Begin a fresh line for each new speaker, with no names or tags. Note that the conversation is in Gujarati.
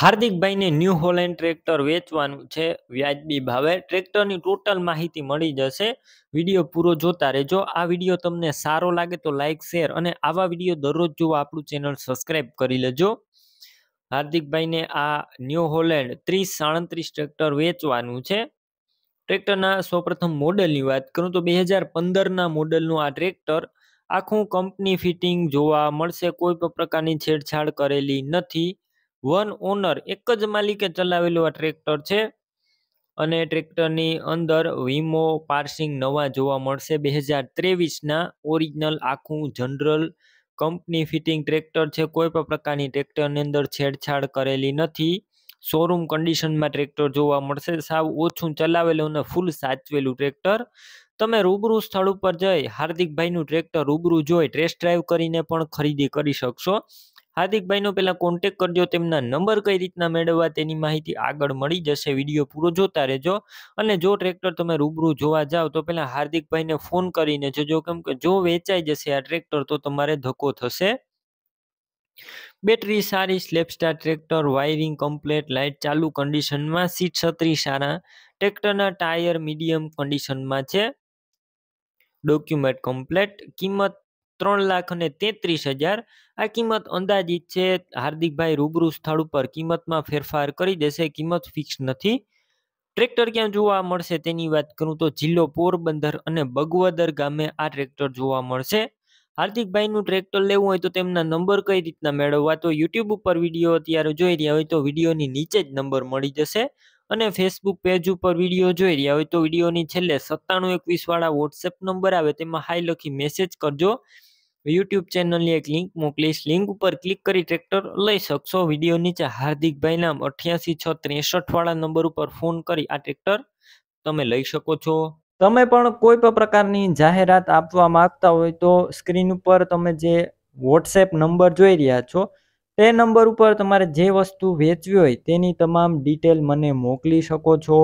હાર્દિકભાઈને ન્યૂ હોલેન્ડ ટ્રેક્ટર વેચવાનું છે વ્યાજબી ભાવે ટ્રેક્ટરની ટોટલ માહિતી મળી જશે વિડીયો પૂરો જોતા રહેજો આ વિડીયો તમને સારો લાગે તો લાઇક શેર અને આવા વિડીયો દરરોજ જોવા આપણું ચેનલ સબસ્ક્રાઈબ કરી લેજો હાર્દિકભાઈને આ ન્યૂ હોલેન્ડ ત્રીસ સાડત્રીસ ટ્રેક્ટર વેચવાનું છે ટ્રેક્ટરના સૌપ્રથમ મોડલની વાત કરું તો બે હજાર પંદરના મોડલનું આ ટ્રેક્ટર આખું કંપની ફિટિંગ જોવા મળશે કોઈ પણ પ્રકારની છેડછાડ કરેલી નથી વન ઓનર એક જ માલિકે ચલાવેલું આ ટ્રેક્ટર છે અને ટ્રેક્ટરની અંદર વીમો પાર્સિંગ નવા જોવા મળશે બે હજાર ત્રેવીસના ઓરિજિનલ આખું જનરલ કંપની ફિટિંગ ટ્રેક્ટર છે કોઈ પણ પ્રકારની ટ્રેક્ટરની અંદર છેડછાડ કરેલી નથી શોરૂમ કન્ડિશનમાં ટ્રેક્ટર જોવા મળશે સાવ ઓછું ચલાવેલું અને ફૂલ સાચવેલું ટ્રેક્ટર તમે રૂબરૂ સ્થળ ઉપર જઈ હાર્દિકભાઈનું ટ્રેક્ટર રૂબરૂ જોઈ ટેસ્ટ ડ્રાઈવ કરીને પણ ખરીદી કરી શકશો હાર્દિકભાઈનો પહેલાં કોન્ટેક કરજો તેમના નંબર કઈ રીતના મેળવવા તેની માહિતી આગળ મળી જશે વિડીયો પૂરો જોતા રહેજો અને જો ટ્રેક્ટર તમે રૂબરૂ જોવા જાઓ તો પહેલાં હાર્દિકભાઈને ફોન કરીને જોજો કેમ કે જો વેચાઈ જશે આ ટ્રેક્ટર તો તમારે ધક્કો થશે બેટરી સારી સ્લેપસ્ટાર ટ્રેક્ટર વાયરિંગ કમ્પ્લેટ લાઇટ ચાલુ કન્ડિશનમાં સીટ છત્રી સારા ટ્રેક્ટરના ટાયર મીડિયમ કન્ડિશનમાં છે ડોક્યુમેન્ટ કમ્પ્લેટ કિંમત ત્રણ લાખ અને તેત્રીસ હજાર આ કિંમત અંદાજિત છે હાર્દિકભાઈ રૂબરૂ સ્થળ ઉપર કિંમતમાં ફેરફાર કરી દેશે કિંમત ફિક્સ નથી ટ્રેક્ટર ક્યાં જોવા મળશે તેની વાત કરું તો જિલ્લો પોરબંદર અને બગવદર ગામે આ ટ્રેક્ટર જોવા મળશે હાર્દિકભાઈનું ટ્રેક્ટર લેવું હોય તો તેમના નંબર કઈ રીતના મેળવવા તો યુટ્યુબ ઉપર વિડીયો અત્યારે જોઈ રહ્યા હોય તો વિડીયોની નીચે જ નંબર મળી જશે અને ફેસબુક પેજ ઉપર વિડીયો જોઈ રહ્યા હોય તો વિડીયોની છેલ્લે સત્તાણું એકવીસવાળા વોટ્સએપ નંબર આવે તેમાં હાઈ લખી મેસેજ કરજો યુટ્યુબ ચેનલની એક લિંક મોકલીશ લિંક ઉપર ક્લિક કરી ટ્રેક્ટર લઈ શકશો વિડીયો નીચે હાર્દિકભાઈ નામ અઠ્યાસી છ ત્રેસઠવાળા નંબર ઉપર ફોન કરી આ ટ્રેક્ટર તમે લઈ શકો છો તમે પણ કોઈ પણ પ્રકારની જાહેરાત આપવા માંગતા હોય તો સ્ક્રીન ઉપર તમે જે વોટ્સએપ નંબર જોઈ રહ્યા છો તે નંબર ઉપર તમારે જે વસ્તુ વેચવી હોય તેની તમામ ડિટેલ મને મોકલી શકો છો